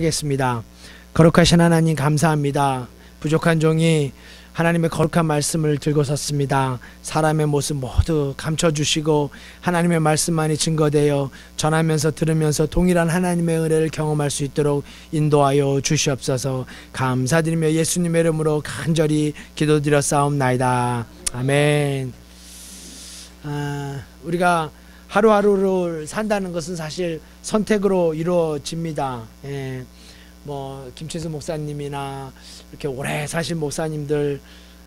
하겠습니다. 거룩하신 하나님 감사합니다. 부족한 종이 하나님의 거룩한 말씀을 들고 섰습니다. 사람의 모습 모두 감춰주시고 하나님의 말씀만이 증거되어 전하면서 들으면서 동일한 하나님의 은혜를 경험할 수 있도록 인도하여 주시옵소서 감사드리며 예수님의 이름으로 간절히 기도드려 싸움나이다. 아멘. 아, 우리가 하루하루를 산다는 것은 사실 선택으로 이루어집니다. 예, 뭐 김채수 목사님이나 이렇게 오래 사신 목사님들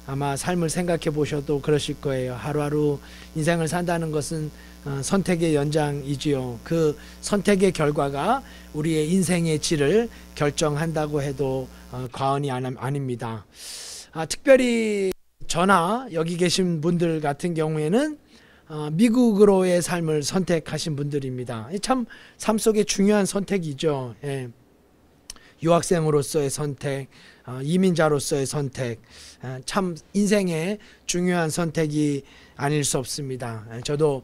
아마 삶을 생각해 보셔도 그러실 거예요. 하루하루 인생을 산다는 것은 어, 선택의 연장이지요. 그 선택의 결과가 우리의 인생의 질을 결정한다고 해도 어, 과언이 아닙니다. 아, 특별히 저나 여기 계신 분들 같은 경우에는 어, 미국으로의 삶을 선택하신 분들입니다. 참 삶 속에 중요한 선택이죠. 예. 유학생으로서의 선택, 어, 이민자로서의 선택, 어, 참 인생의 중요한 선택이 아닐 수 없습니다. 예, 저도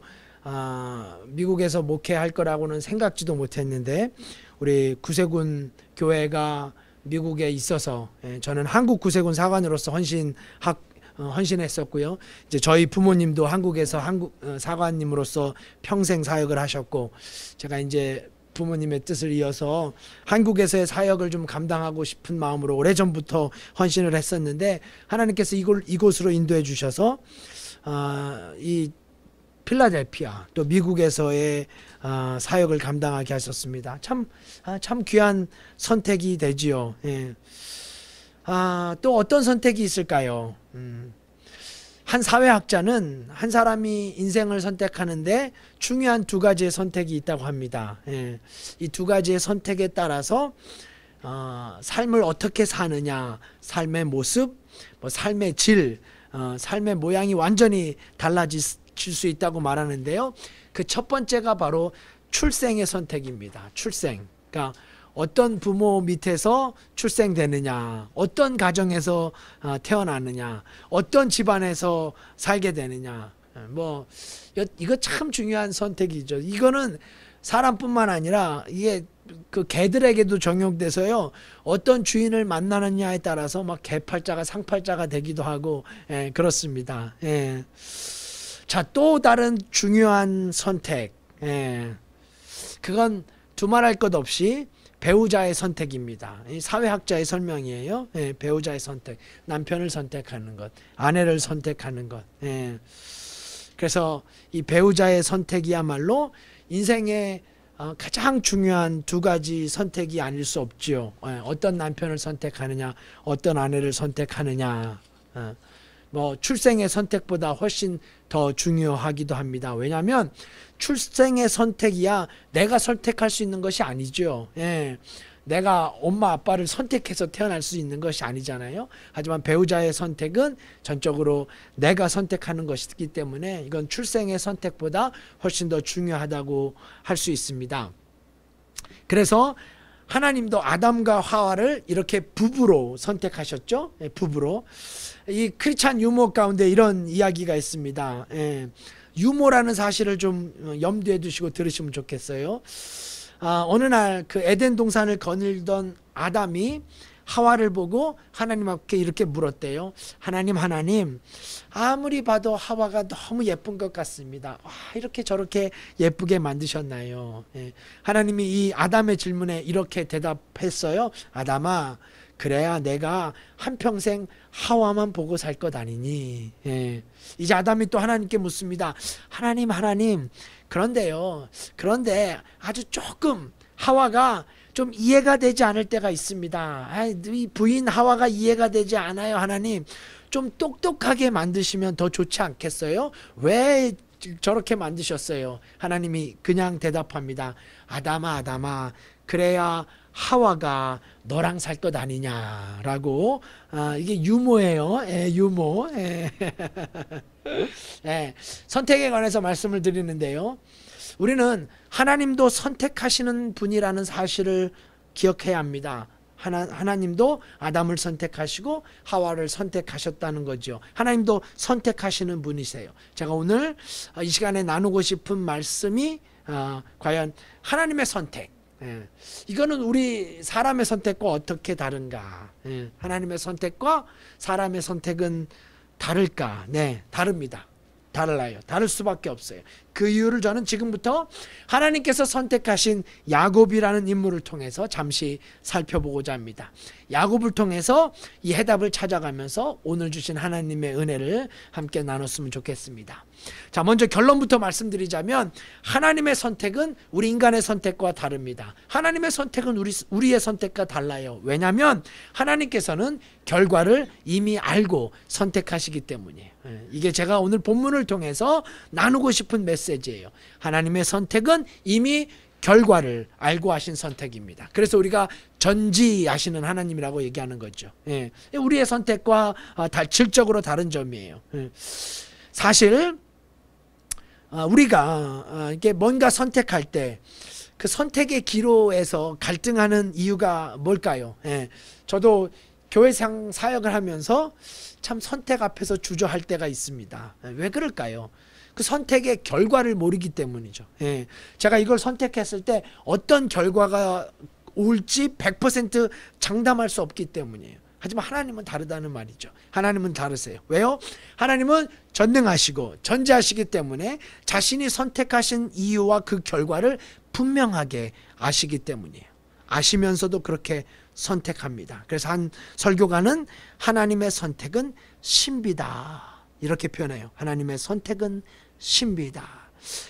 미국에서 목회할 거라고는 생각지도 못했는데 우리 구세군 교회가 미국에 있어서 예, 저는 한국 구세군 사관으로서 헌신학 어, 헌신했었고요. 이제 저희 부모님도 한국에서 한국 어, 사관님으로서 평생 사역을 하셨고 제가 이제 부모님의 뜻을 이어서 한국에서의 사역을 좀 감당하고 싶은 마음으로 오래전부터 헌신을 했었는데 하나님께서 이걸 이곳으로 인도해 주셔서 아, 이 필라델피아 또 미국에서의 아, 사역을 감당하게 하셨습니다. 참참 아, 귀한 선택이 되지요. 예. 아, 또 어떤 선택이 있을까요? 음, 한 사회학자는 한 사람이 인생을 선택하는데 중요한 두 가지의 선택이 있다고 합니다. 예, 이두 가지의 선택에 따라서 어, 삶을 어떻게 사느냐, 삶의 모습, 뭐 삶의 질, 어, 삶의 모양이 완전히 달라질 수 있다고 말하는데요. 그 첫 번째가 바로 출생의 선택입니다. 출생. 그러니까 어떤 부모 밑에서 출생되느냐, 어떤 가정에서 아, 태어나느냐, 어떤 집안에서 살게 되느냐. 예, 뭐 이거 참 중요한 선택이죠. 이거는 사람뿐만 아니라 이게 그 개들에게도 적용돼서요. 어떤 주인을 만나느냐에 따라서 막 개팔자가 상팔자가 되기도 하고 예, 그렇습니다. 예. 자, 또 다른 중요한 선택. 예. 그건 두말할 것 없이 배우자의 선택입니다. 사회학자의 설명이에요. 예, 배우자의 선택, 남편을 선택하는 것, 아내를 선택하는 것. 예. 그래서 이 배우자의 선택이야말로 인생의 어, 가장 중요한 두 가지 선택이 아닐 수 없지요. 예, 어떤 남편을 선택하느냐, 어떤 아내를 선택하느냐. 예. 뭐 출생의 선택보다 훨씬 더 중요하기도 합니다. 왜냐하면 출생의 선택이야 내가 선택할 수 있는 것이 아니죠. 예. 내가 엄마 아빠를 선택해서 태어날 수 있는 것이 아니잖아요. 하지만 배우자의 선택은 전적으로 내가 선택하는 것이기 때문에 이건 출생의 선택보다 훨씬 더 중요하다고 할 수 있습니다. 그래서 하나님도 아담과 하와를 이렇게 부부로 선택하셨죠. 예, 부부로. 이 크리찬 유머 가운데 이런 이야기가 있습니다. 예, 유머라는 사실을 좀 어, 염두에 두시고 들으시면 좋겠어요. 아, 어느 날 그 에덴 동산을 거닐던 아담이 하와를 보고 하나님 앞에 이렇게 물었대요. 하나님, 하나님, 아무리 봐도 하와가 너무 예쁜 것 같습니다. 와, 이렇게 저렇게 예쁘게 만드셨나요? 예. 하나님이 이 아담의 질문에 이렇게 대답했어요. 아담아, 그래야 내가 한평생 하와만 보고 살 것 아니니. 예. 이제 아담이 또 하나님께 묻습니다. 하나님, 하나님. 그런데요. 그런데 아주 조금 하와가 좀 이해가 되지 않을 때가 있습니다. 아이, 부인 하와가 이해가 되지 않아요, 하나님. 좀 똑똑하게 만드시면 더 좋지 않겠어요? 왜 저렇게 만드셨어요? 하나님이 그냥 대답합니다. 아담아, 아담아. 그래야 하와가 너랑 살 것 아니냐라고 아, 이게 유머예요. 에, 예, 유머. 에. 예. 에, 예. 선택에 관해서 말씀을 드리는데요. 우리는 하나님도 선택하시는 분이라는 사실을 기억해야 합니다. 하나, 하나님도 아담을 선택하시고 하와를 선택하셨다는 거죠. 하나님도 선택하시는 분이세요. 제가 오늘 아, 이 시간에 나누고 싶은 말씀이 어, 과연 하나님의 선택, 예. 이거는 우리 사람의 선택과 어떻게 다른가? 예. 하나님의 선택과 사람의 선택은 다를까? 네, 다릅니다. 달라요. 다를 수밖에 없어요. 그 이유를 저는 지금부터 하나님께서 선택하신 야곱이라는 인물을 통해서 잠시 살펴보고자 합니다. 야곱을 통해서 이 해답을 찾아가면서 오늘 주신 하나님의 은혜를 함께 나눴으면 좋겠습니다. 자, 먼저 결론부터 말씀드리자면 하나님의 선택은 우리 인간의 선택과 다릅니다. 하나님의 선택은 우리 우리의 선택과 달라요. 왜냐하면 하나님께서는 결과를 이미 알고 선택하시기 때문이에요. 예, 이게 제가 오늘 본문을 통해서 나누고 싶은 메시지. 메시지예요. 하나님의 선택은 이미 결과를 알고 하신 선택입니다. 그래서 우리가 전지하시는 하나님이라고 얘기하는 거죠. 예. 우리의 선택과 아, 다, 질적으로 다른 점이에요. 예. 사실 아, 우리가 아, 이게 뭔가 선택할 때 그 선택의 기로에서 갈등하는 이유가 뭘까요? 예. 저도 교회상 사역을 하면서 참 선택 앞에서 주저할 때가 있습니다. 예. 왜 그럴까요? 그 선택의 결과를 모르기 때문이죠. 예. 제가 이걸 선택했을 때 어떤 결과가 올지 100% 장담할 수 없기 때문이에요. 하지만 하나님은 다르다는 말이죠. 하나님은 다르세요. 왜요? 하나님은 전능하시고 전지하시기 때문에 자신이 선택하신 이유와 그 결과를 분명하게 아시기 때문이에요. 아시면서도 그렇게 선택합니다. 그래서 한 설교가는 하나님의 선택은 신비다. 이렇게 표현해요. 하나님의 선택은 신비다.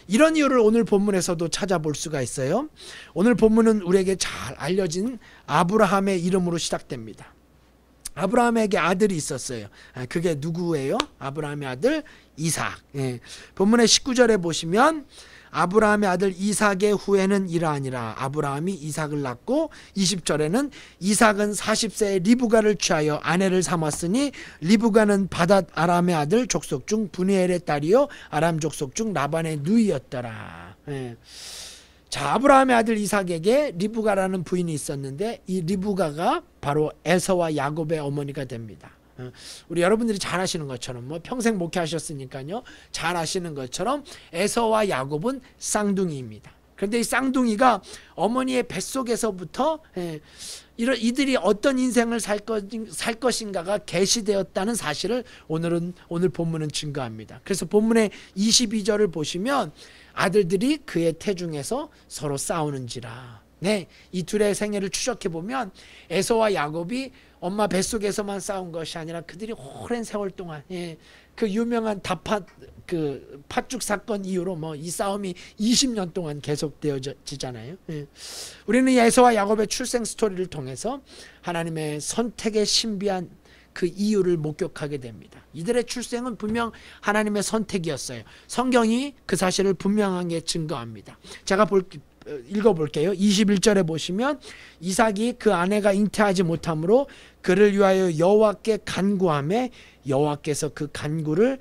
이런 이유를 오늘 본문에서도 찾아볼 수가 있어요. 오늘 본문은 우리에게 잘 알려진 아브라함의 이름으로 시작됩니다. 아브라함에게 아들이 있었어요. 아, 그게 누구예요? 아브라함의 아들 이삭. 예. 본문의 19절에 보시면 아브라함의 아들 이삭의 후에는 이러하니라. 아브라함이 이삭을 낳고 20절에는 이삭은 4 0세에 리브가를 취하여 아내를 삼았으니 리브가는 바닷 아람의 아들 족속 중 분이엘의 딸이요 아람 족속 중 라반의 누이였더라. 예. 자, 아브라함의 아들 이삭에게 리브가라는 부인이 있었는데 이 리브가가 바로 에서와 야곱의 어머니가 됩니다. 우리 여러분들이 잘 아시는 것처럼 뭐 평생 목회하셨으니까요. 잘 아시는 것처럼 에서와 야곱은 쌍둥이입니다. 그런데 이 쌍둥이가 어머니의 뱃속에서부터 예, 이런 이들이 어떤 인생을 살, 것, 살 것인가가 개시되었다는 사실을 오늘은 오늘 본문은 증거합니다. 그래서 본문의 22절을 보시면 아들들이 그의 태중에서 서로 싸우는지라. 네, 이 둘의 생애를 추적해 보면 에서와 야곱이 엄마 뱃속에서만 싸운 것이 아니라 그들이 오랜 세월 동안 예, 그 유명한 다팥 그 팥죽 사건 이후로 뭐 이 싸움이 20년 동안 계속되어지잖아요. 예. 우리는 예서와 야곱의 출생 스토리를 통해서 하나님의 선택의 신비한 그 이유를 목격하게 됩니다. 이들의 출생은 분명 하나님의 선택이었어요. 성경이 그 사실을 분명하게 증거합니다. 제가 볼, 읽어볼게요. 21절에 보시면 이삭이 그 아내가 잉태하지 못하므로 그를 위하여 여호와께 간구함에 여호와께서 그 간구를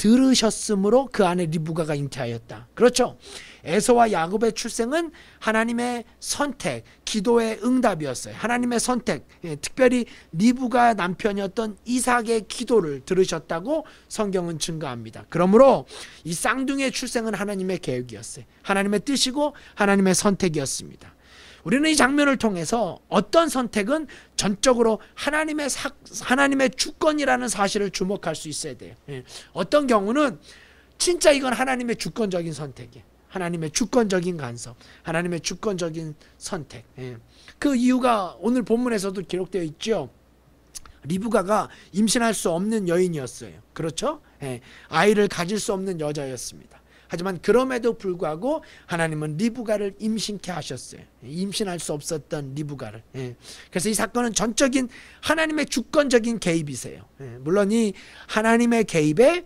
들으셨으므로 그 안에 리브가가 잉태하였다. 그렇죠? 에서와 야곱의 출생은 하나님의 선택, 기도의 응답이었어요. 하나님의 선택, 예, 특별히 리브가 남편이었던 이삭의 기도를 들으셨다고 성경은 증거합니다. 그러므로 이 쌍둥이의 출생은 하나님의 계획이었어요. 하나님의 뜻이고 하나님의 선택이었습니다. 우리는 이 장면을 통해서 어떤 선택은 전적으로 하나님의 사, 하나님의 주권이라는 사실을 주목할 수 있어야 돼요. 예. 어떤 경우는 진짜 이건 하나님의 주권적인 선택이에요. 하나님의 주권적인 간섭, 하나님의 주권적인 선택. 예. 그 이유가 오늘 본문에서도 기록되어 있죠. 리브가가 임신할 수 없는 여인이었어요. 그렇죠? 예. 아이를 가질 수 없는 여자였습니다. 하지만 그럼에도 불구하고 하나님은 리브가를 임신케 하셨어요. 임신할 수 없었던 리브가를. 예. 그래서 이 사건은 전적인 하나님의 주권적인 개입이세요. 예. 물론 이 하나님의 개입에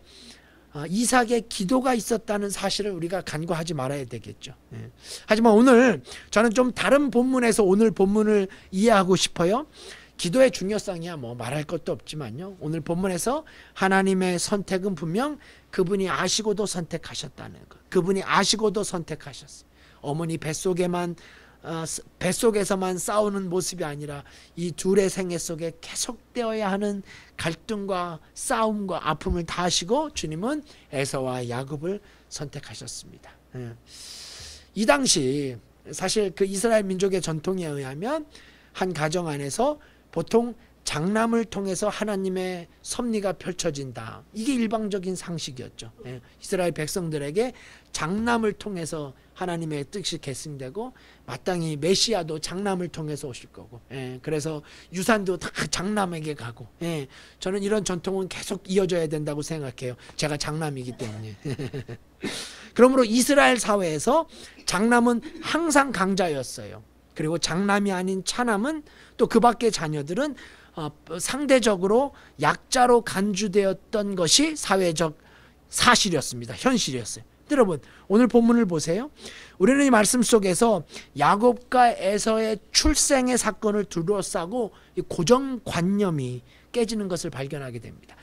어, 이삭의 기도가 있었다는 사실을 우리가 간과하지 말아야 되겠죠. 예. 하지만 오늘 저는 좀 다른 본문에서 오늘 본문을 이해하고 싶어요. 기도의 중요성이야 뭐 말할 것도 없지만요. 오늘 본문에서 하나님의 선택은 분명 그분이 아시고도 선택하셨다는 것. 그분이 아시고도 선택하셨어요. 어머니 뱃속에만 어, 뱃속에서만 싸우는 모습이 아니라 이 둘의 생애 속에 계속되어야 하는 갈등과 싸움과 아픔을 다 하시고 주님은 에서와 야곱을 선택하셨습니다. 예. 이 당시 사실 그 이스라엘 민족의 전통에 의하면 한 가정 안에서 보통 장남을 통해서 하나님의 섭리가 펼쳐진다. 이게 일방적인 상식이었죠. 예. 이스라엘 백성들에게 장남을 통해서 하나님의 뜻이 계승되고 마땅히 메시아도 장남을 통해서 오실 거고 예. 그래서 유산도 다 장남에게 가고 예. 저는 이런 전통은 계속 이어져야 된다고 생각해요. 제가 장남이기 때문에. 그러므로 이스라엘 사회에서 장남은 항상 강자였어요. 그리고 장남이 아닌 차남은 또 그 밖의 자녀들은 어, 상대적으로 약자로 간주되었던 것이 사회적 사실이었습니다. 현실이었어요. 여러분 오늘 본문을 보세요. 우리는 이 말씀 속에서 야곱과 에서의 출생의 사건을 둘러싸고 고정관념이 깨지는 것을 발견하게 됩니다.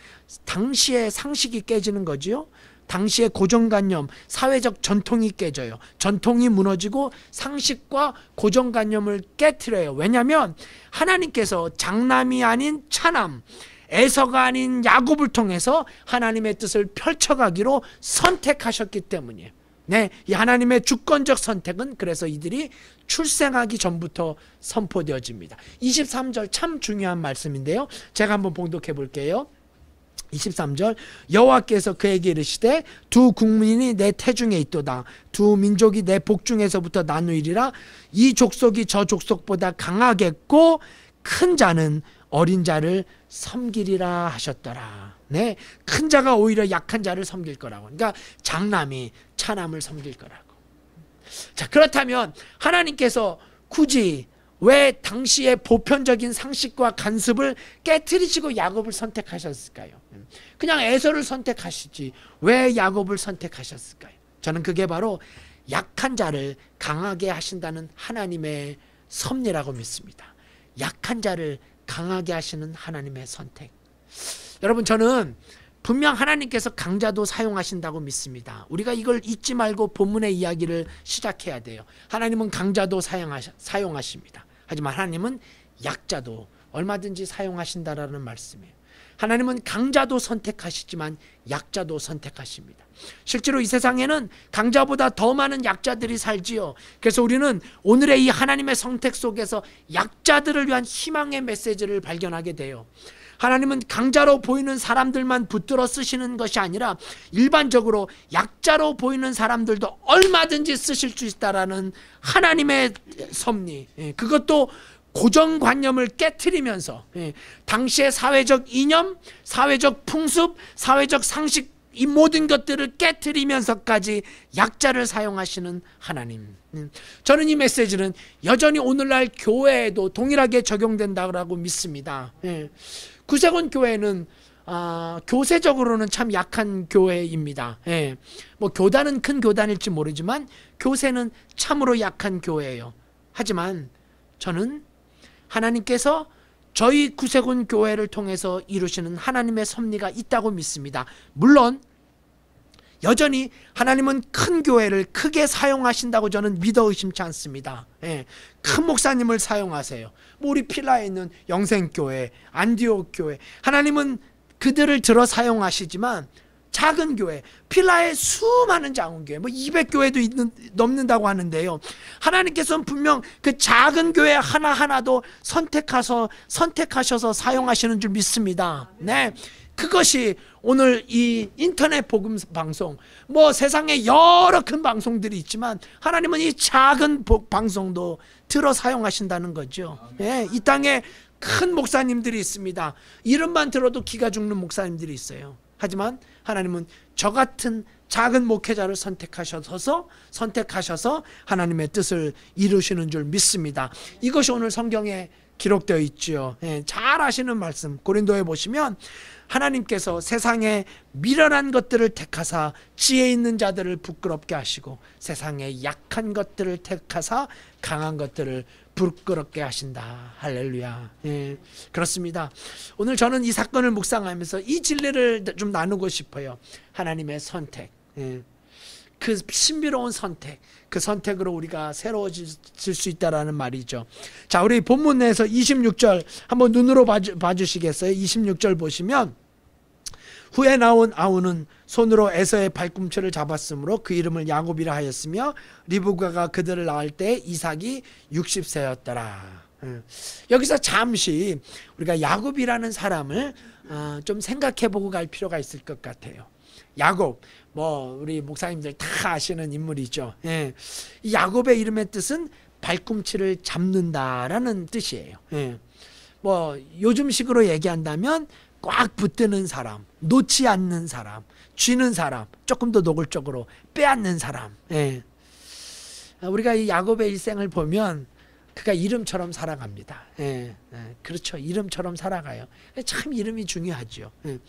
당시의 상식이 깨지는 거지요. 당시의 고정관념, 사회적 전통이 깨져요. 전통이 무너지고 상식과 고정관념을 깨트려요. 왜냐하면 하나님께서 장남이 아닌 차남, 에서가 아닌 야곱을 통해서 하나님의 뜻을 펼쳐가기로 선택하셨기 때문이에요. 네, 이 하나님의 주권적 선택은 그래서 이들이 출생하기 전부터 선포되어집니다. 23절 참 중요한 말씀인데요. 제가 한번 봉독해 볼게요. 23절 여호와께서 그에게 이르시되 두 국민이 내 태중에 있도다 두 민족이 내 복중에서부터 나누리라이 족속이 저 족속보다 강하겠고 큰 자는 어린 자를 섬기리라 하셨더라. 네. 큰 자가 오히려 약한 자를 섬길 거라고. 그러니까 장남이 차남을 섬길 거라고. 자, 그렇다면 하나님께서 굳이 왜 당시의 보편적인 상식과 간섭을 깨뜨리시고 야곱을 선택하셨을까요? 그냥 에서를 선택하시지 왜 야곱을 선택하셨을까요? 저는 그게 바로 약한 자를 강하게 하신다는 하나님의 섭리라고 믿습니다. 약한 자를 강하게 하시는 하나님의 선택. 여러분 저는 분명 하나님께서 강자도 사용하신다고 믿습니다. 우리가 이걸 잊지 말고 본문의 이야기를 시작해야 돼요. 하나님은 강자도 사용하십니다. 하지만 하나님은 약자도 얼마든지 사용하신다라는 말씀이에요. 하나님은 강자도 선택하시지만 약자도 선택하십니다. 실제로 이 세상에는 강자보다 더 많은 약자들이 살지요. 그래서 우리는 오늘의 이 하나님의 선택 속에서 약자들을 위한 희망의 메시지를 발견하게 돼요. 하나님은 강자로 보이는 사람들만 붙들어 쓰시는 것이 아니라 일반적으로 약자로 보이는 사람들도 얼마든지 쓰실 수 있다라는 하나님의 섭리. 예, 그것도 고정관념을 깨뜨리면서 예, 당시의 사회적 이념, 사회적 풍습, 사회적 상식 이 모든 것들을 깨뜨리면서까지 약자를 사용하시는 하나님. 음, 저는 이 메시지는 여전히 오늘날 교회에도 동일하게 적용된다고 믿습니다. 예. 구세군 교회는 아, 교세적으로는 참 약한 교회입니다. 예. 뭐 교단은 큰 교단일지 모르지만 교세는 참으로 약한 교회예요. 하지만 저는 하나님께서 저희 구세군 교회를 통해서 이루시는 하나님의 섭리가 있다고 믿습니다. 물론 여전히 하나님은 큰 교회를 크게 사용하신다고 저는 믿어 의심치 않습니다. 예, 큰 목사님을 사용하세요. 모리필라에 뭐 있는 영생교회, 안디옥 교회. 하나님은 그들을 들어 사용하시지만 작은 교회, 필라의 수많은 작은 교회, 뭐 200교회도 있는, 넘는다고 하는데요. 하나님께서는 분명 그 작은 교회 하나하나도 선택하서, 선택하셔서 사용하시는 줄 믿습니다. 네. 그것이 오늘 이 인터넷 복음 방송, 뭐 세상에 여러 큰 방송들이 있지만 하나님은 이 작은 복, 방송도 들어 사용하신다는 거죠. 예, 이 땅에 큰 목사님들이 있습니다. 이름만 들어도 기가 죽는 목사님들이 있어요. 하지만 하나님은 저 같은 작은 목회자를 선택하셔서 선택하셔서 하나님의 뜻을 이루시는 줄 믿습니다. 이것이 오늘 성경의 기록되어 있지요. 예, 잘 아시는 말씀 고린도에 보시면 하나님께서 세상에 미련한 것들을 택하사 지혜 있는 자들을 부끄럽게 하시고 세상에 약한 것들을 택하사 강한 것들을 부끄럽게 하신다. 할렐루야. 예, 그렇습니다. 오늘 저는 이 사건을 묵상하면서 이 진리를 좀 나누고 싶어요. 하나님의 선택. 예. 그 신비로운 선택, 그 선택으로 우리가 새로워질 수 있다라는 말이죠. 자, 우리 본문에서 26절 한번 눈으로 봐주, 봐주시겠어요? 26절 보시면 후에 나온 아우는 손으로 에서의 발꿈치를 잡았으므로 그 이름을 야곱이라 하였으며 리브가가 그들을 낳을 때 이삭이 60세였더라. 예. 여기서 잠시 우리가 야곱이라는 사람을 어, 좀 생각해 보고 갈 필요가 있을 것 같아요. 야곱, 뭐 우리 목사님들 다 아시는 인물이죠. 예. 야곱의 이름의 뜻은 발꿈치를 잡는다라는 뜻이에요. 예. 뭐 요즘식으로 얘기한다면 꽉 붙드는 사람, 놓지 않는 사람, 쥐는 사람, 조금 더 노골적으로 빼앗는 사람. 예. 우리가 이 야곱의 일생을 보면 그가 이름처럼 살아갑니다. 예, 예, 그렇죠. 이름처럼 살아가요. 참 이름이 중요하죠. 예, 뭘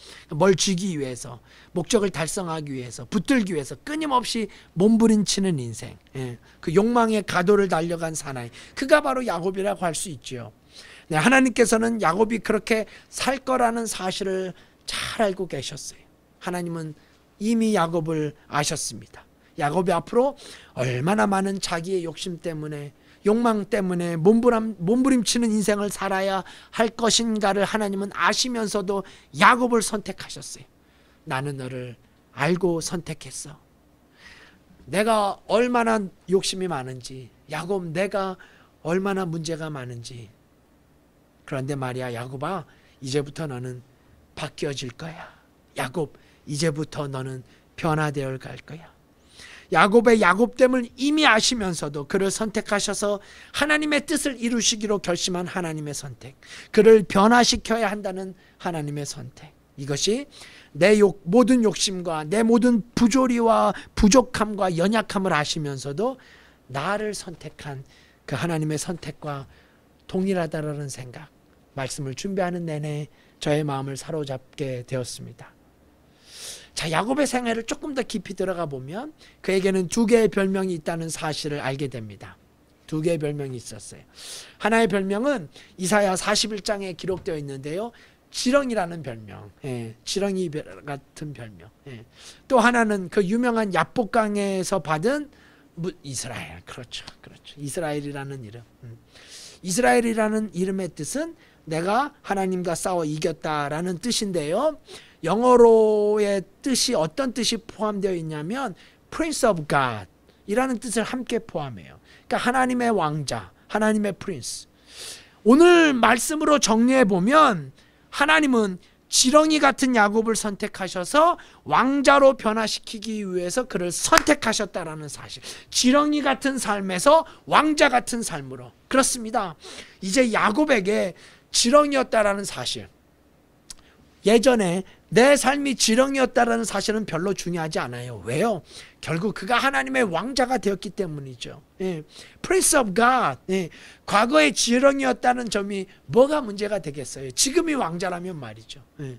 그러니까 쥐기 위해서, 목적을 달성하기 위해서, 붙들기 위해서 끊임없이 몸부림치는 인생. 예, 그 욕망의 가도를 달려간 사나이. 그가 바로 야곱이라고 할 수 있죠. 네, 하나님께서는 야곱이 그렇게 살 거라는 사실을 잘 알고 계셨어요. 하나님은 이미 야곱을 아셨습니다. 야곱이 앞으로 얼마나 많은 자기의 욕심 때문에 욕망 때문에 몸부림, 몸부림치는 인생을 살아야 할 것인가를 하나님은 아시면서도 야곱을 선택하셨어요. 나는 너를 알고 선택했어. 내가 얼마나 욕심이 많은지, 야곱 내가 얼마나 문제가 많은지. 그런데 말이야, 야곱아, 이제부터 너는 바뀌어질 거야. 야곱, 이제부터 너는 변화되어 갈 거야. 야곱의 야곱됨을 이미 아시면서도 그를 선택하셔서 하나님의 뜻을 이루시기로 결심한 하나님의 선택. 그를 변화시켜야 한다는 하나님의 선택. 이것이 내 욕, 모든 욕심과 내 모든 부조리와 부족함과 연약함을 아시면서도 나를 선택한 그 하나님의 선택과 동일하다라는 생각, 말씀을 준비하는 내내 저의 마음을 사로잡게 되었습니다. 자, 야곱의 생애를 조금 더 깊이 들어가 보면 그에게는 두 개의 별명이 있다는 사실을 알게 됩니다. 두 개의 별명이 있었어요. 하나의 별명은 이사야 41장에 기록되어 있는데요. 지렁이라는 별명, 예, 지렁이 같은 별명. 예. 또 하나는 그 유명한 야복강에서 받은 이스라엘, 그렇죠, 그렇죠. 이스라엘이라는 이름. 음. 이스라엘이라는 이름의 뜻은 내가 하나님과 싸워 이겼다라는 뜻인데요. 영어로의 뜻이 어떤 뜻이 포함되어 있냐면 Prince of God 이라는 뜻을 함께 포함해요. 그러니까 하나님의 왕자, 하나님의 프린스. 오늘 말씀으로 정리해 보면 하나님은 지렁이 같은 야곱을 선택하셔서 왕자로 변화시키기 위해서 그를 선택하셨다라는 사실. 지렁이 같은 삶에서 왕자 같은 삶으로. 그렇습니다. 이제 야곱에게 지렁이였다라는 사실. 예전에 내 삶이 지렁이었다라는 사실은 별로 중요하지 않아요. 왜요? 결국 그가 하나님의 왕자가 되었기 때문이죠. 예. Prince of God. 예. 과거의 지렁이었다는 점이 뭐가 문제가 되겠어요? 지금이 왕자라면 말이죠. 예.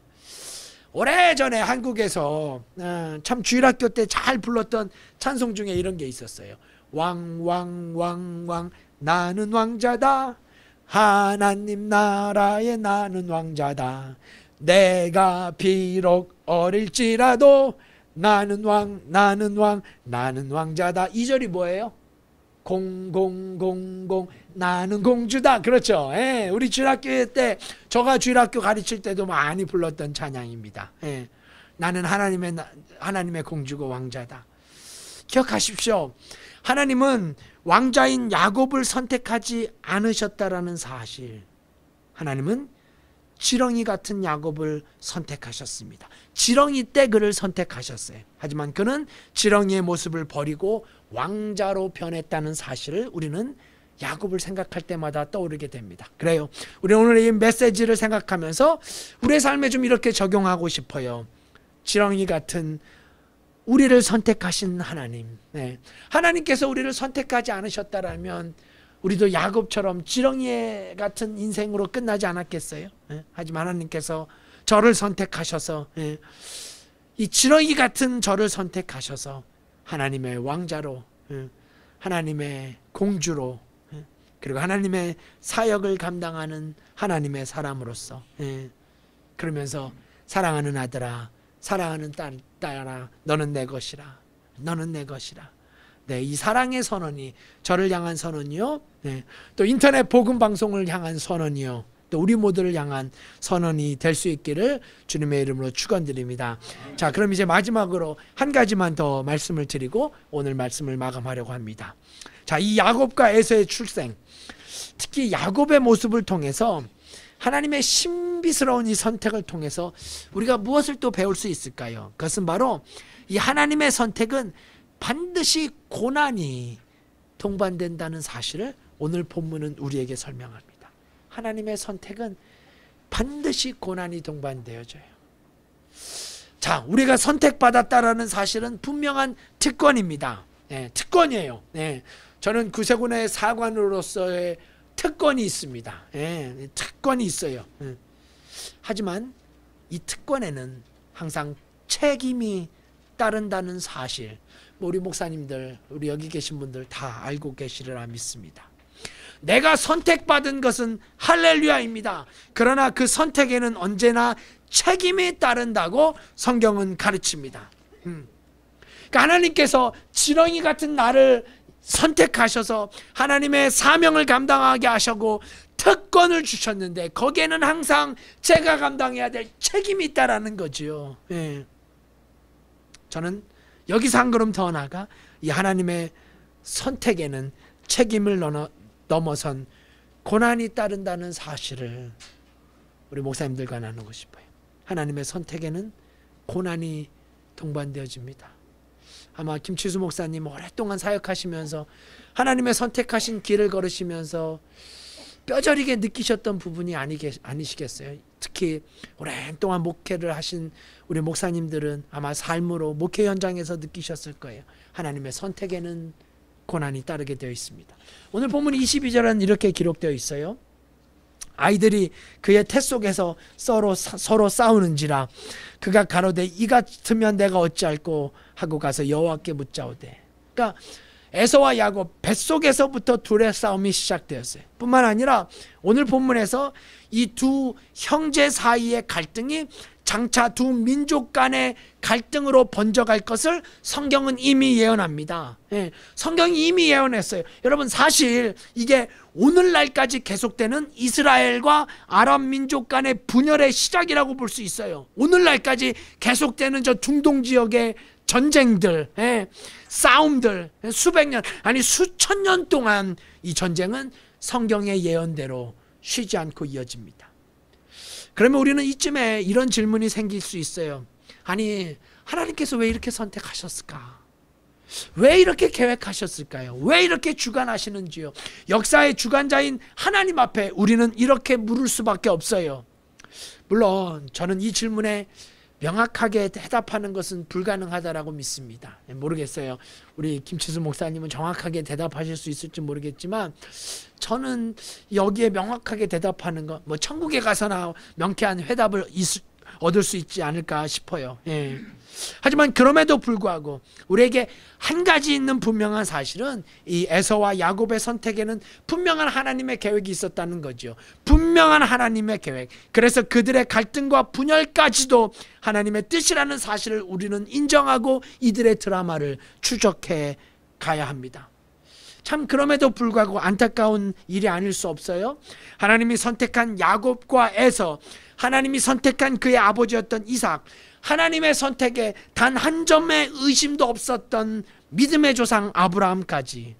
오래전에 한국에서 어, 참 주일학교 때 잘 불렀던 찬송 중에 이런 게 있었어요. 왕 왕 왕 왕 나는 왕자다. 하나님 나라의 나는 왕자다. 내가 비록 어릴지라도 나는 왕 나는 왕 나는 왕자다. 이절이 뭐예요? 공공공공 나는 공주다. 그렇죠. 예, 우리 주일학교 때 저가 주일학교 가르칠 때도 많이 불렀던 찬양입니다. 예, 나는 하나님의 하나님의 공주고 왕자다. 기억하십시오. 하나님은 왕자인 야곱을 선택하지 않으셨다라는 사실. 하나님은 지렁이 같은 야곱을 선택하셨습니다. 지렁이 때 그를 선택하셨어요. 하지만 그는 지렁이의 모습을 버리고 왕자로 변했다는 사실을 우리는 야곱을 생각할 때마다 떠오르게 됩니다. 그래요. 우리 오늘 이 메시지를 생각하면서 우리의 삶에 좀 이렇게 적용하고 싶어요. 지렁이 같은 우리를 선택하신 하나님. 네. 하나님께서 우리를 선택하지 않으셨다라면 우리도 야곱처럼 지렁이 같은 인생으로 끝나지 않았겠어요? 예? 하지만 하나님께서 저를 선택하셔서 예? 이 지렁이 같은 저를 선택하셔서 하나님의 왕자로 예? 하나님의 공주로 예? 그리고 하나님의 사역을 감당하는 하나님의 사람으로서 예? 그러면서 사랑하는 아들아 사랑하는 딸, 딸아 너는 내 것이라 너는 내 것이라 네, 이 사랑의 선언이 저를 향한 선언이요. 네, 또 인터넷 복음 방송을 향한 선언이요. 또 우리 모두를 향한 선언이 될 수 있기를 주님의 이름으로 축원드립니다. 자, 그럼 이제 마지막으로 한 가지만 더 말씀을 드리고 오늘 말씀을 마감하려고 합니다. 자, 이 야곱과 에서의 출생, 특히 야곱의 모습을 통해서 하나님의 신비스러운 이 선택을 통해서 우리가 무엇을 또 배울 수 있을까요? 그것은 바로 이 하나님의 선택은 반드시 고난이 동반된다는 사실을 오늘 본문은 우리에게 설명합니다. 하나님의 선택은 반드시 고난이 동반되어져요. 자, 우리가 선택받았다라는 사실은 분명한 특권입니다. 네, 특권이에요. 네, 저는 구세군의 사관으로서의 특권이 있습니다. 네, 특권이 있어요. 네, 하지만 이 특권에는 항상 책임이 따른다는 사실 우리 목사님들, 우리 여기 계신 분들 다 알고 계시리라 믿습니다. 내가 선택받은 것은 할렐루야입니다. 그러나 그 선택에는 언제나 책임이 따른다고 성경은 가르칩니다. 음. 그러니까 하나님께서 지렁이 같은 나를 선택하셔서 하나님의 사명을 감당하게 하셨고 특권을 주셨는데 거기에는 항상 제가 감당해야 될 책임이 있다라는 거지요. 예. 저는 여기서 한 걸음 더 나아가 이 하나님의 선택에는 책임을 넘어선 고난이 따른다는 사실을 우리 목사님들과 나누고 싶어요. 하나님의 선택에는 고난이 동반되어집니다. 아마 김치수 목사님 오랫동안 사역하시면서 하나님의 선택하신 길을 걸으시면서 뼈저리게 느끼셨던 부분이 아니겠, 아니시겠어요? 특히 오랫동안 목회를 하신 우리 목사님들은 아마 삶으로 목회 현장에서 느끼셨을 거예요. 하나님의 선택에는 고난이 따르게 되어 있습니다. 오늘 본문 22절은 이렇게 기록되어 있어요. 아이들이 그의 태 속에서 서로 서로 싸우는지라 그가 가로되 이 같으면 내가 어찌할꼬 하고 가서 여호와께 묻자오되. 그러니까 에서와 야곱 뱃속에서부터 둘의 싸움이 시작되었어요. 뿐만 아니라 오늘 본문에서 이 두 형제 사이의 갈등이 장차 두 민족 간의 갈등으로 번져갈 것을 성경은 이미 예언합니다. 예, 성경이 이미 예언했어요. 여러분 사실 이게 오늘날까지 계속되는 이스라엘과 아랍 민족 간의 분열의 시작이라고 볼 수 있어요. 오늘날까지 계속되는 저 중동 지역의 전쟁들. 예, 싸움들 수백 년 아니 수천 년 동안 이 전쟁은 성경의 예언대로 쉬지 않고 이어집니다. 그러면 우리는 이쯤에 이런 질문이 생길 수 있어요. 아니 하나님께서 왜 이렇게 선택하셨을까? 왜 이렇게 계획하셨을까요? 왜 이렇게 주관하시는지요? 역사의 주관자인 하나님 앞에 우리는 이렇게 물을 수밖에 없어요. 물론 저는 이 질문에 명확하게 대답하는 것은 불가능하다라고 믿습니다. 예, 모르겠어요. 우리 김치수 목사님은 정확하게 대답하실 수 있을지 모르겠지만 저는 여기에 명확하게 대답하는 거, 뭐 천국에 가서나 명쾌한 회답을 얻을 수 있지 않을까 싶어요. 예. 하지만 그럼에도 불구하고 우리에게 한 가지 있는 분명한 사실은 이 에서와 야곱의 선택에는 분명한 하나님의 계획이 있었다는 거죠. 분명한 하나님의 계획. 그래서 그들의 갈등과 분열까지도 하나님의 뜻이라는 사실을 우리는 인정하고 이들의 드라마를 추적해 가야 합니다. 참 그럼에도 불구하고 안타까운 일이 아닐 수 없어요. 하나님이 선택한 야곱과 에서 하나님이 선택한 그의 아버지였던 이삭, 하나님의 선택에 단 한 점의 의심도 없었던 믿음의 조상 아브라함까지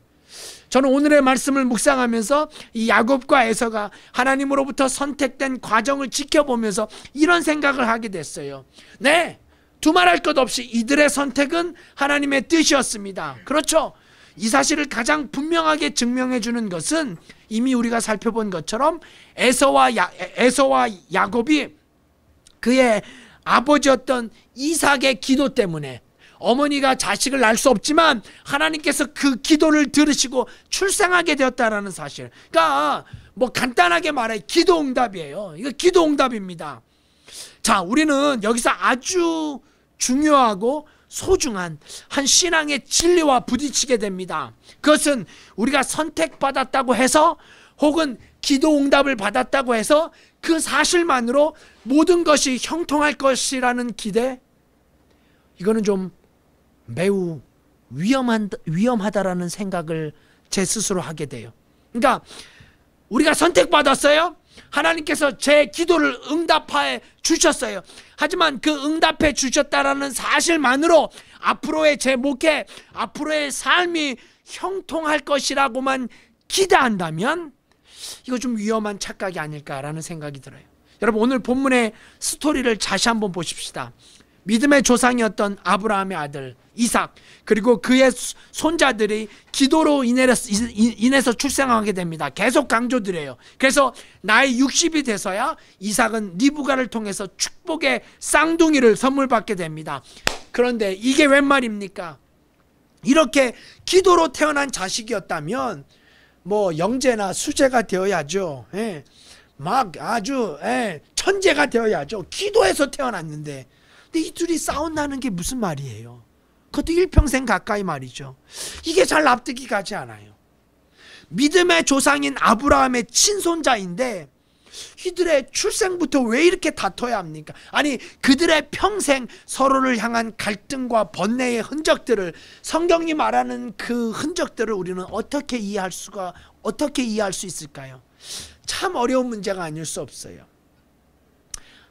저는 오늘의 말씀을 묵상하면서 이 야곱과 에서가 하나님으로부터 선택된 과정을 지켜보면서 이런 생각을 하게 됐어요. 네, 두말할 것 없이 이들의 선택은 하나님의 뜻이었습니다. 그렇죠? 이 사실을 가장 분명하게 증명해 주는 것은 이미 우리가 살펴본 것처럼 에서와 야, 에서와 야곱이 그의 아버지였던 이삭의 기도 때문에 어머니가 자식을 낳을 수 없지만 하나님께서 그 기도를 들으시고 출생하게 되었다라는 사실. 그러니까 뭐 간단하게 말해 기도 응답이에요. 이거 기도 응답입니다. 자, 우리는 여기서 아주 중요하고 소중한 한 신앙의 진리와 부딪히게 됩니다. 그것은 우리가 선택받았다고 해서 혹은 기도 응답을 받았다고 해서 그 사실만으로 모든 것이 형통할 것이라는 기대 이거는 좀 매우 위험한 위험하다라는 생각을 제 스스로 하게 돼요. 그러니까 우리가 선택받았어요. 하나님께서 제 기도를 응답해 주셨어요. 하지만 그 응답해 주셨다라는 사실만으로 앞으로의 제 목회, 앞으로의 삶이 형통할 것이라고만 기대한다면 이거 좀 위험한 착각이 아닐까라는 생각이 들어요. 여러분 오늘 본문의 스토리를 다시 한번 보십시다. 믿음의 조상이었던 아브라함의 아들 이삭 그리고 그의 손자들이 기도로 인해서 출생하게 됩니다. 계속 강조드려요. 그래서 나이 60이 돼서야 이삭은 리브가를 통해서 축복의 쌍둥이를 선물 받게 됩니다. 그런데 이게 웬 말입니까? 이렇게 기도로 태어난 자식이었다면 뭐 영재나 수재가 되어야죠. 예. 막 아주 예. 천재가 되어야죠. 기도해서 태어났는데 근데 이 둘이 싸운다는 게 무슨 말이에요? 그것도 일평생 가까이 말이죠. 이게 잘 납득이 가지 않아요. 믿음의 조상인 아브라함의 친손자인데 이들의 출생부터 왜 이렇게 다퉈야 합니까? 아니, 그들의 평생 서로를 향한 갈등과 번뇌의 흔적들을 성경이 말하는 그 흔적들을 우리는 어떻게 이해할 수가 어떻게 이해할 수 있을까요? 참 어려운 문제가 아닐 수 없어요.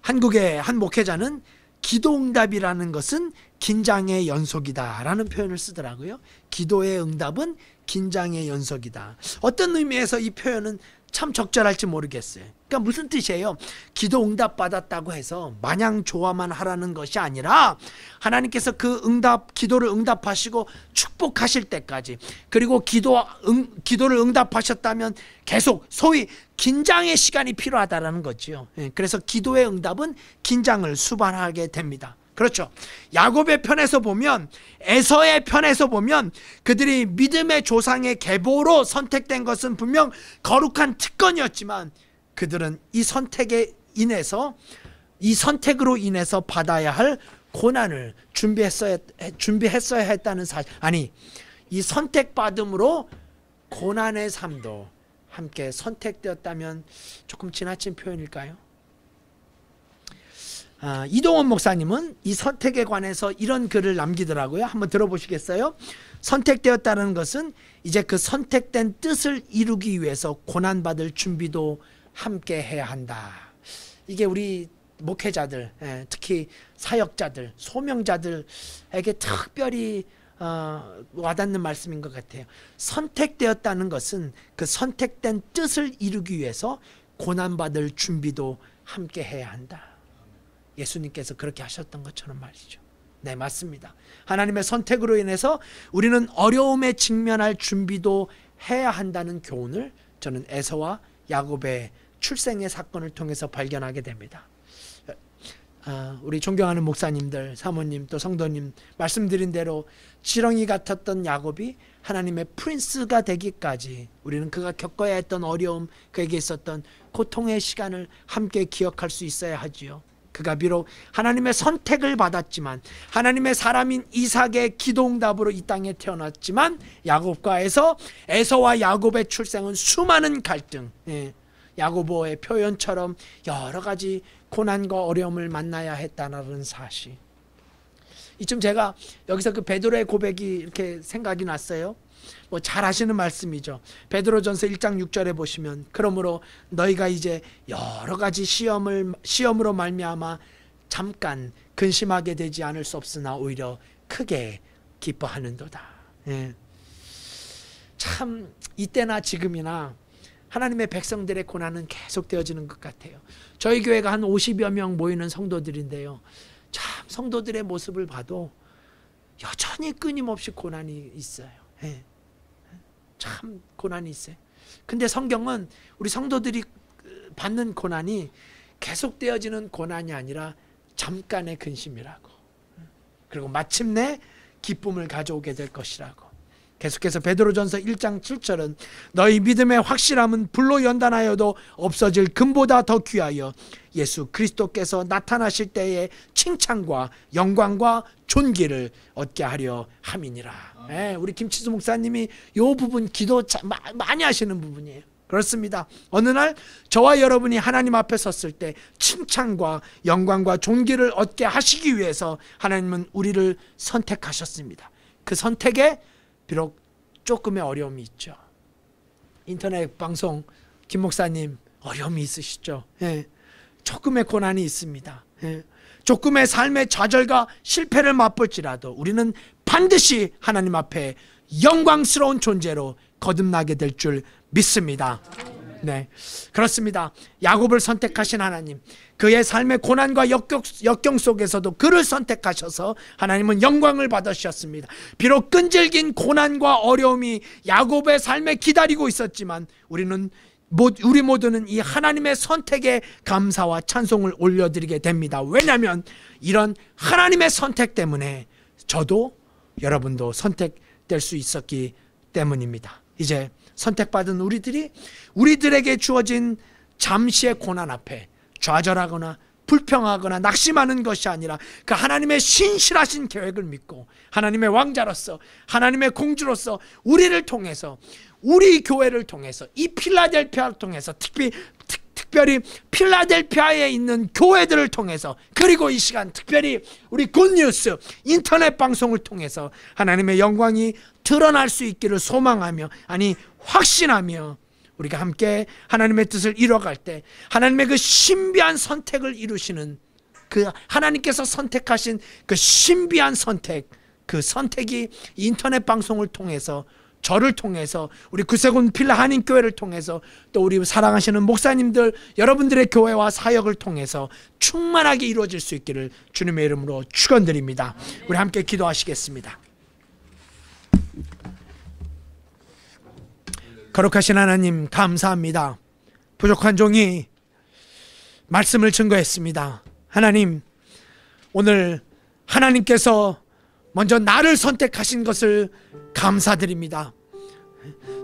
한국의 한 목회자는 기도응답이라는 것은 긴장의 연속이다라는 표현을 쓰더라고요. 기도의 응답은 긴장의 연속이다. 어떤 의미에서 이 표현은 참 적절할지 모르겠어요. 그러니까 무슨 뜻이에요? 기도 응답 받았다고 해서 마냥 좋아만 하라는 것이 아니라 하나님께서 그 응답 기도를 응답하시고 축복하실 때까지 그리고 기도 응, 기도를 응답하셨다면 계속 소위 긴장의 시간이 필요하다라는 거지요. 예, 그래서 기도의 응답은 긴장을 수반하게 됩니다. 그렇죠. 야곱의 편에서 보면 에서의 편에서 보면 그들이 믿음의 조상의 계보로 선택된 것은 분명 거룩한 특권이었지만 그들은 이 선택에 인해서 이 선택으로 인해서 받아야 할 고난을 준비했어야 준비했어야 했다는 사실 아니 이 선택받음으로 고난의 삶도 함께 선택되었다면 조금 지나친 표현일까요? 아, 이동원 목사님은 이 선택에 관해서 이런 글을 남기더라고요. 한번 들어보시겠어요? 선택되었다는 것은 이제 그 선택된 뜻을 이루기 위해서 고난받을 준비도 함께 해야 한다. 이게 우리 목회자들, 예, 특히 사역자들, 소명자들에게 특별히 어, 와닿는 말씀인 것 같아요. 선택되었다는 것은 그 선택된 뜻을 이루기 위해서 고난받을 준비도 함께 해야 한다. 예수님께서 그렇게 하셨던 것처럼 말이죠. 네, 맞습니다. 하나님의 선택으로 인해서 우리는 어려움에 직면할 준비도 해야 한다는 교훈을 저는 에서와 야곱의 출생의 사건을 통해서 발견하게 됩니다. 아, 우리 존경하는 목사님들, 사모님, 또 성도님 말씀드린 대로 지렁이 같았던 야곱이 하나님의 프린스가 되기까지 우리는 그가 겪어야 했던 어려움, 그에게 있었던 고통의 시간을 함께 기억할 수 있어야 하지요. 그가 비록 하나님의 선택을 받았지만 하나님의 사람인 이삭의 기동답으로이 땅에 태어났지만 야곱과에서 에서와 야곱의 출생은 수많은 갈등 예. 야곱보의 표현처럼 여러 가지 고난과 어려움을 만나야 했다는 사실 이쯤 제가 여기서 그 베드로의 고백이 이렇게 생각이 났어요 뭐잘 아시는 말씀이죠. 베드로전서 1장 6절에 보시면 그러므로 너희가 이제 여러 가지 시험을 시험으로 말미암아 잠깐 근심하게 되지 않을 수 없으나 오히려 크게 기뻐하는도다. 예. 참 이때나 지금이나 하나님의 백성들의 고난은 계속되어지는 것 같아요. 저희 교회가 한 50여 명 모이는 성도들인데요. 참 성도들의 모습을 봐도 여전히 끊임없이 고난이 있어요. 예. 참 고난이 있어요. 근데 성경은 우리 성도들이 받는 고난이 계속되어지는 고난이 아니라 잠깐의 근심이라고. 그리고 마침내 기쁨을 가져오게 될 것이라고. 계속해서 베드로전서 1장 7절은 너희 믿음의 확실함은 불로 연단하여도 없어질 금보다 더 귀하여 예수 그리스도께서 나타나실 때의 칭찬과 영광과 존귀를 얻게 하려 함이니라. 예, 우리 김치수 목사님이 요 부분 기도 참 많이 하시는 부분이에요. 그렇습니다. 어느 날 저와 여러분이 하나님 앞에 섰을 때 칭찬과 영광과 존귀를 얻게 하시기 위해서 하나님은 우리를 선택하셨습니다. 그 선택에 비록 조금의 어려움이 있죠. 인터넷 방송 김 목사님 어려움이 있으시죠. 예. 조금의 고난이 있습니다. 예. 조금의 삶의 좌절과 실패를 맛볼지라도 우리는 반드시 하나님 앞에 영광스러운 존재로 거듭나게 될 줄 믿습니다. 네. 그렇습니다. 야곱을 선택하신 하나님. 그의 삶의 고난과 역경, 역경 속에서도 그를 선택하셔서 하나님은 영광을 받으셨습니다. 비록 끈질긴 고난과 어려움이 야곱의 삶에 기다리고 있었지만 우리는 우리 모두는 이 하나님의 선택에 감사와 찬송을 올려드리게 됩니다. 왜냐하면 이런 하나님의 선택 때문에 저도 여러분도 선택될 수 있었기 때문입니다. 이제 선택받은 우리들이 우리들에게 주어진 잠시의 고난 앞에 좌절하거나 불평하거나 낙심하는 것이 아니라 그 하나님의 신실하신 계획을 믿고 하나님의 왕자로서 하나님의 공주로서 우리를 통해서 우리 교회를 통해서 이 필라델피아를 통해서 특히 특, 특별히 필라델피아에 있는 교회들을 통해서 그리고 이 시간 특별히 우리 굿뉴스 인터넷 방송을 통해서 하나님의 영광이 드러날 수 있기를 소망하며 아니 확신하며 우리가 함께 하나님의 뜻을 이뤄갈 때 하나님의 그 신비한 선택을 이루시는 그 하나님께서 선택하신 그 신비한 선택 그 선택이 인터넷 방송을 통해서 저를 통해서 우리 구세군 필라 한인 교회를 통해서 또 우리 사랑하시는 목사님들 여러분들의 교회와 사역을 통해서 충만하게 이루어질 수 있기를 주님의 이름으로 축원드립니다. 우리 함께 기도하시겠습니다. 거룩하신 하나님 감사합니다. 부족한 종이 말씀을 증거했습니다. 하나님 오늘 하나님께서 먼저 나를 선택하신 것을 감사드립니다.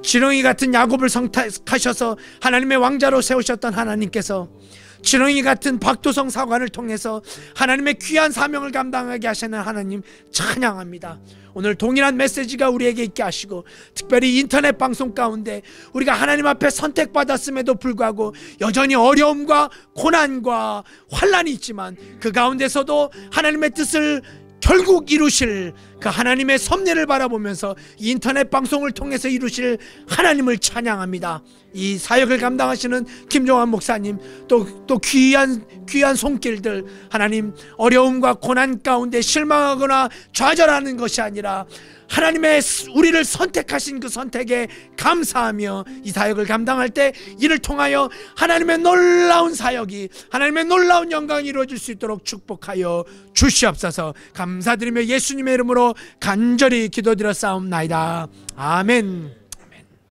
지렁이 같은 야곱을 선택하셔서 하나님의 왕자로 세우셨던 하나님께서 지렁이 같은 박도성 사관을 통해서 하나님의 귀한 사명을 감당하게 하시는 하나님 찬양합니다. 오늘 동일한 메시지가 우리에게 있게 하시고 특별히 인터넷 방송 가운데 우리가 하나님 앞에 선택받았음에도 불구하고 여전히 어려움과 고난과 환란이 있지만 그 가운데서도 하나님의 뜻을 결국 이루실 그 하나님의 섭리를 바라보면서 인터넷 방송을 통해서 이루실 하나님을 찬양합니다. 이 사역을 감당하시는 김종환 목사님 또 또 귀한 귀한 손길들 하나님 어려움과 고난 가운데 실망하거나 좌절하는 것이 아니라 하나님의 우리를 선택하신 그 선택에 감사하며 이 사역을 감당할 때 이를 통하여 하나님의 놀라운 사역이 하나님의 놀라운 영광이 이루어질 수 있도록 축복하여 주시옵소서 감사드리며 예수님의 이름으로 간절히 기도드려 싸움나이다. 아멘.